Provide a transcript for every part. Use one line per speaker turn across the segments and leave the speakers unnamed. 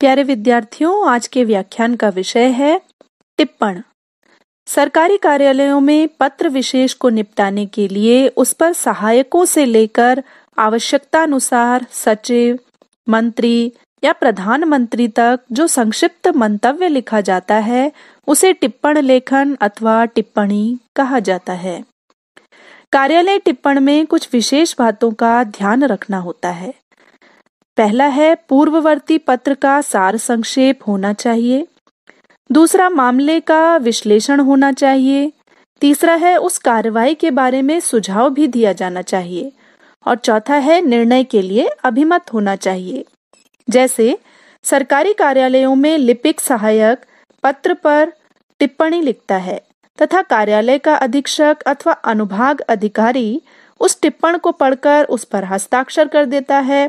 प्यारे विद्यार्थियों आज के व्याख्यान का विषय है टिप्पण सरकारी कार्यालयों में पत्र विशेष को निपटाने के लिए उस पर सहायकों से लेकर आवश्यकता अनुसार सचिव मंत्री या प्रधानमंत्री तक जो संक्षिप्त मंतव्य लिखा जाता है उसे टिप्पण लेखन अथवा टिप्पणी कहा जाता है कार्यालय टिप्पण में कुछ विशेष बातों का ध्यान रखना होता है पहला है पूर्ववर्ती पत्र का सार संक्षेप होना चाहिए दूसरा मामले का विश्लेषण होना चाहिए तीसरा है उस कार्रवाई के बारे में सुझाव भी दिया जाना चाहिए और चौथा है निर्णय के लिए अभिमत होना चाहिए जैसे सरकारी कार्यालयों में लिपिक सहायक पत्र पर टिप्पणी लिखता है तथा कार्यालय का अधीक्षक अथवा अनुभाग अधिकारी उस टिप्पण को पढ़कर उस पर हस्ताक्षर कर देता है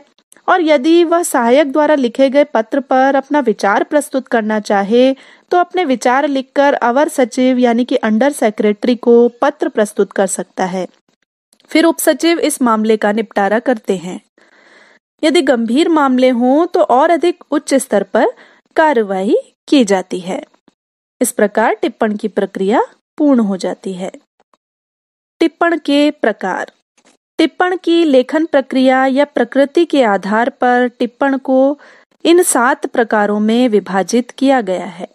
और यदि वह सहायक द्वारा लिखे गए पत्र पर अपना विचार प्रस्तुत करना चाहे तो अपने विचार लिखकर अवर सचिव यानी कि अंडर सेक्रेटरी को पत्र प्रस्तुत कर सकता है फिर उप सचिव इस मामले का निपटारा करते हैं यदि गंभीर मामले हों तो और अधिक उच्च स्तर पर कार्रवाई की जाती है इस प्रकार टिप्पण की प्रक्रिया पूर्ण हो जाती है टिप्पण के प्रकार टिप्पण की लेखन प्रक्रिया या प्रकृति के आधार पर टिप्पण को इन सात प्रकारों में विभाजित किया गया है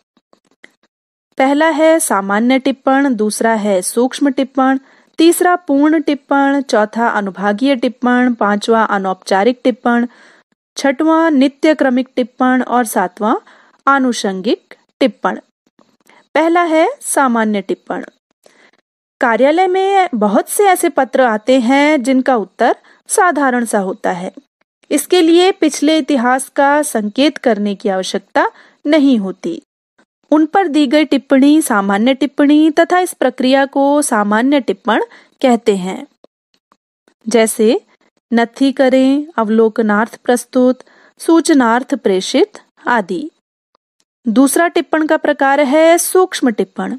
पहला है सामान्य टिप्पण दूसरा है सूक्ष्म टिप्पण तीसरा पूर्ण टिप्पण चौथा अनुभागीय टिप्पण पांचवा अनौपचारिक टिप्पण छठवा नित्य क्रमिक टिप्पण और सातवां आनुषंगिक टिप्पण पहला है सामान्य टिप्पण कार्यालय में बहुत से ऐसे पत्र आते हैं जिनका उत्तर साधारण सा होता है इसके लिए पिछले इतिहास का संकेत करने की आवश्यकता नहीं होती उन पर दी गई टिप्पणी सामान्य टिप्पणी तथा इस प्रक्रिया को सामान्य टिप्पण कहते हैं जैसे नथी करें अवलोकनार्थ प्रस्तुत सूचनार्थ प्रेषित आदि दूसरा टिप्पण का प्रकार है सूक्ष्म टिप्पण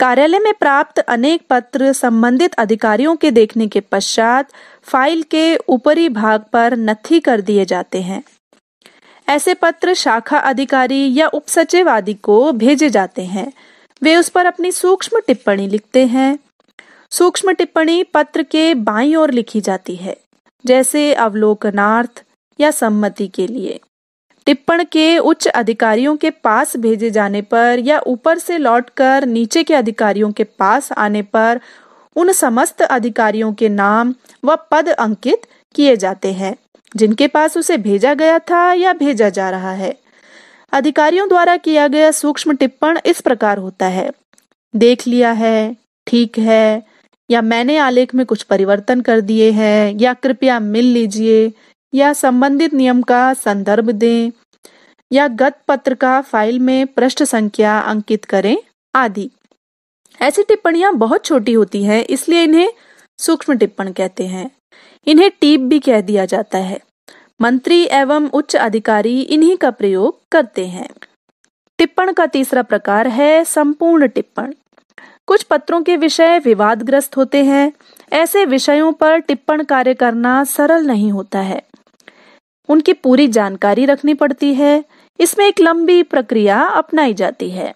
कार्यालय में प्राप्त अनेक पत्र संबंधित अधिकारियों के देखने के पश्चात फाइल के ऊपरी भाग पर नथी कर दिए जाते हैं ऐसे पत्र शाखा अधिकारी या उप सचिव आदि को भेजे जाते हैं वे उस पर अपनी सूक्ष्म टिप्पणी लिखते हैं सूक्ष्म टिप्पणी पत्र के बाई ओर लिखी जाती है जैसे अवलोकनार्थ या सम्मति के लिए टिप्पण के उच्च अधिकारियों के पास भेजे जाने पर या ऊपर से लौटकर नीचे के अधिकारियों के पास आने पर उन समस्त अधिकारियों के नाम व पद अंकित किए जाते हैं जिनके पास उसे भेजा गया था या भेजा जा रहा है अधिकारियों द्वारा किया गया सूक्ष्म टिप्पण इस प्रकार होता है देख लिया है ठीक है या मैंने आलेख में कुछ परिवर्तन कर दिए हैं या कृपया मिल लीजिए या संबंधित नियम का संदर्भ दें या गत पत्र का फाइल में पृष्ठ संख्या अंकित करें आदि ऐसी टिप्पणियां बहुत छोटी होती हैं इसलिए इन्हें सूक्ष्म टिप्पण कहते हैं इन्हें टीप भी कह दिया जाता है मंत्री एवं उच्च अधिकारी इन्हीं का प्रयोग करते हैं टिप्पण का तीसरा प्रकार है संपूर्ण टिप्पण कुछ पत्रों के विषय विवादग्रस्त होते हैं ऐसे विषयों पर टिप्पण कार्य करना सरल नहीं होता है उनकी पूरी जानकारी रखनी पड़ती है इसमें एक लंबी प्रक्रिया अपनाई जाती है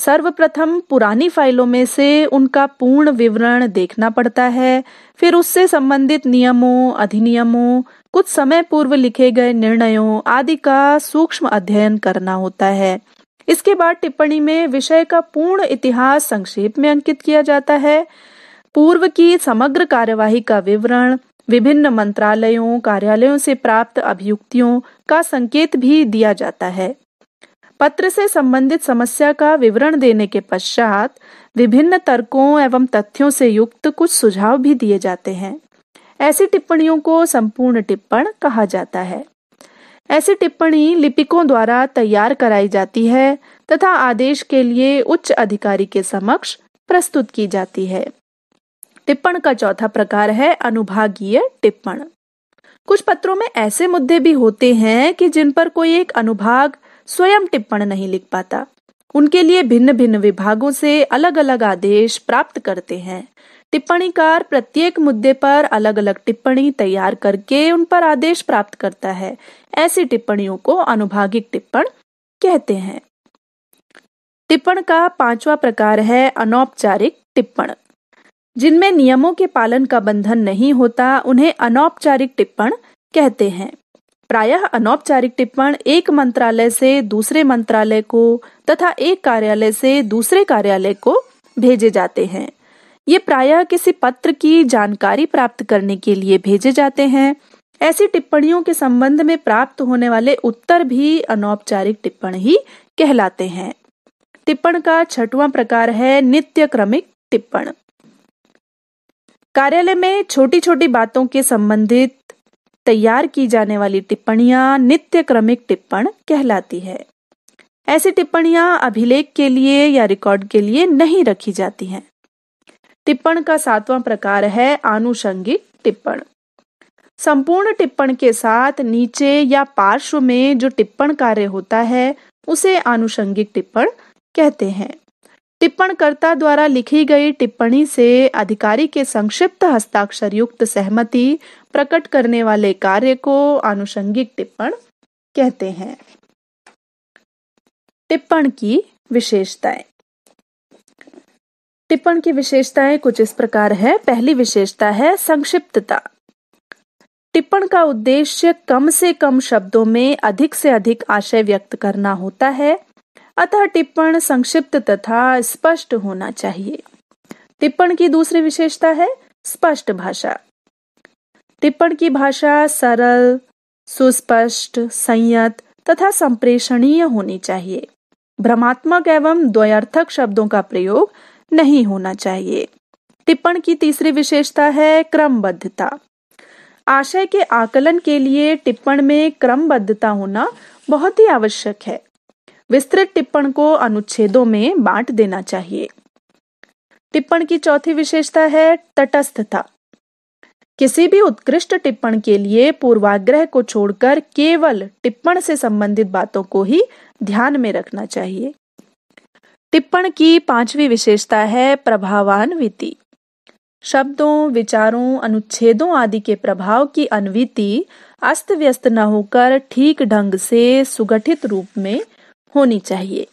सर्वप्रथम पुरानी फाइलों में से उनका पूर्ण विवरण देखना पड़ता है फिर उससे संबंधित नियमों अधिनियमों कुछ समय पूर्व लिखे गए निर्णयों आदि का सूक्ष्म अध्ययन करना होता है इसके बाद टिप्पणी में विषय का पूर्ण इतिहास संक्षेप में अंकित किया जाता है पूर्व की समग्र कार्यवाही का विवरण विभिन्न मंत्रालयों कार्यालयों से प्राप्त अभियुक्तियों का संकेत भी दिया जाता है पत्र से संबंधित समस्या का विवरण देने के पश्चात विभिन्न तर्कों एवं तथ्यों से युक्त कुछ सुझाव भी दिए जाते हैं ऐसी टिप्पणियों को संपूर्ण टिप्पण कहा जाता है ऐसी टिप्पणी लिपिकों द्वारा तैयार कराई जाती है तथा आदेश के लिए उच्च अधिकारी के समक्ष प्रस्तुत की जाती है टिप्पण का चौथा प्रकार है अनुभागीय टिप्पण कुछ पत्रों में ऐसे मुद्दे भी होते हैं कि जिन पर कोई एक अनुभाग स्वयं टिप्पण नहीं लिख पाता उनके लिए भिन्न भिन्न विभागों से अलग अलग आदेश प्राप्त करते हैं टिप्पणीकार प्रत्येक मुद्दे पर अलग अलग टिप्पणी तैयार करके उन पर आदेश प्राप्त करता है ऐसी टिप्पणियों को अनुभागिक टिप्पण कहते हैं टिप्पण का पांचवा प्रकार है अनौपचारिक टिप्पण जिनमें नियमों के पालन का बंधन नहीं होता उन्हें अनौपचारिक टिप्पण कहते हैं प्रायः अनौपचारिक टिप्पण एक मंत्रालय से दूसरे मंत्रालय को तथा एक कार्यालय से दूसरे कार्यालय को भेजे जाते हैं ये प्रायः किसी पत्र की जानकारी प्राप्त करने के लिए भेजे जाते हैं ऐसी टिप्पणियों के संबंध में प्राप्त होने वाले उत्तर भी अनौपचारिक टिप्पण ही कहलाते हैं टिप्पण का छठवां प्रकार है नित्य क्रमिक टिप्पण कार्यालय में छोटी छोटी बातों के संबंधित तैयार की जाने वाली टिप्पणियां नित्य क्रमिक टिप्पण कहलाती है ऐसी टिप्पणियां अभिलेख के लिए या रिकॉर्ड के लिए नहीं रखी जाती हैं टिप्पण का सातवां प्रकार है आनुषंगिक टिप्पण संपूर्ण टिप्पण के साथ नीचे या पार्श्व में जो टिप्पण कार्य होता है उसे आनुषंगिक टिप्पण कहते हैं टिप्पणकर्ता द्वारा लिखी गई टिप्पणी से अधिकारी के संक्षिप्त हस्ताक्षर युक्त सहमति प्रकट करने वाले कार्य को आनुषंगिक टिप्पण कहते हैं टिप्पण की विशेषताएं टिप्पण की विशेषताएं कुछ इस प्रकार है पहली विशेषता है संक्षिप्तता टिप्पण का उद्देश्य कम से कम शब्दों में अधिक से अधिक आशय व्यक्त करना होता है अतः टिप्पण संक्षिप्त तथा स्पष्ट होना चाहिए टिप्पण की दूसरी विशेषता है स्पष्ट भाषा टिप्पण की भाषा सरल सुस्पष्ट संयत तथा संप्रेषणीय होनी चाहिए भ्रमात्मक एवं द्वयर्थक शब्दों का प्रयोग नहीं होना चाहिए टिप्पण की तीसरी विशेषता है क्रमबद्धता आशय के आकलन के लिए टिप्पण में क्रमबद्धता होना बहुत ही आवश्यक है विस्तृत टिप्पण को अनुच्छेदों में बांट देना चाहिए टिप्पण की चौथी विशेषता है तटस्थता किसी भी उत्कृष्ट टिप्पण के लिए पूर्वाग्रह को छोड़कर केवल टिप्पण से संबंधित बातों को ही ध्यान में रखना चाहिए टिप्पण की पांचवी विशेषता है प्रभावान्विति शब्दों विचारों अनुच्छेदों आदि के प्रभाव की अन्विति अस्त व्यस्त न होकर ठीक ढंग से सुगठित रूप में होनी चाहिए